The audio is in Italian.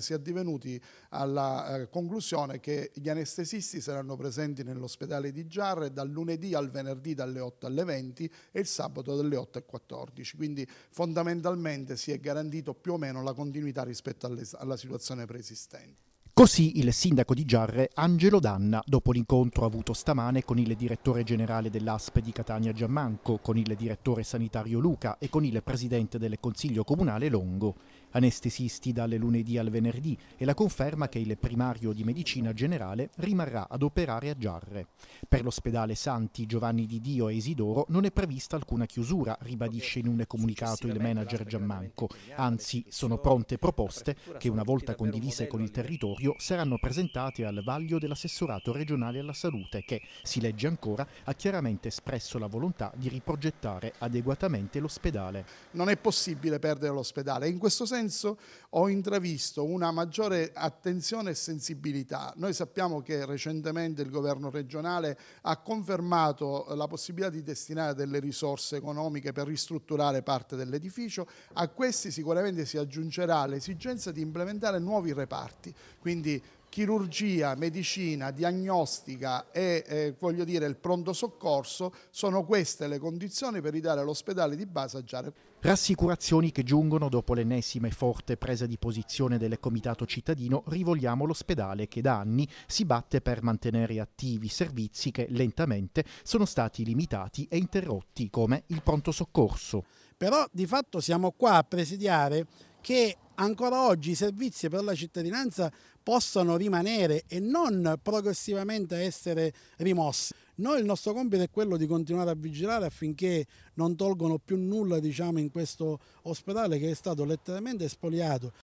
si è divenuti alla eh, conclusione che gli anestesisti saranno presenti nell'ospedale di Giarre dal lunedì al venerdì dalle 8 alle 20 e il sabato dalle 8 alle 14, quindi fondamentalmente si è garantito più o meno la continuità rispetto alle, alla situazione preesistente. Così il sindaco di Giarre, Angelo Danna, dopo l'incontro avuto stamane con il direttore generale dell'ASP di Catania Giammanco, con il direttore sanitario Luca e con il presidente del Consiglio Comunale Longo anestesisti dalle lunedì al venerdì e la conferma che il primario di medicina generale rimarrà ad operare a Giarre. Per l'ospedale Santi Giovanni di Dio e Isidoro non è prevista alcuna chiusura, ribadisce in un comunicato il manager Giammanco, anzi sono pronte proposte che una volta condivise con il territorio saranno presentate al vaglio dell'assessorato regionale alla salute che, si legge ancora, ha chiaramente espresso la volontà di riprogettare adeguatamente l'ospedale. Non è possibile perdere l'ospedale, in questo senso senso ho intravisto una maggiore attenzione e sensibilità. Noi sappiamo che recentemente il governo regionale ha confermato la possibilità di destinare delle risorse economiche per ristrutturare parte dell'edificio. A questi sicuramente si aggiungerà l'esigenza di implementare nuovi reparti, quindi chirurgia, medicina, diagnostica e eh, voglio dire il pronto soccorso, sono queste le condizioni per ridare all'ospedale di base a Giare. Rassicurazioni che giungono dopo l'ennesima e forte presa di posizione del Comitato Cittadino Rivogliamo l'ospedale che da anni si batte per mantenere attivi servizi che lentamente sono stati limitati e interrotti come il pronto soccorso. Però di fatto siamo qua a presidiare che ancora oggi i servizi per la cittadinanza possano rimanere e non progressivamente essere rimossi. Noi il nostro compito è quello di continuare a vigilare affinché non tolgono più nulla diciamo, in questo ospedale che è stato letteralmente espoliato.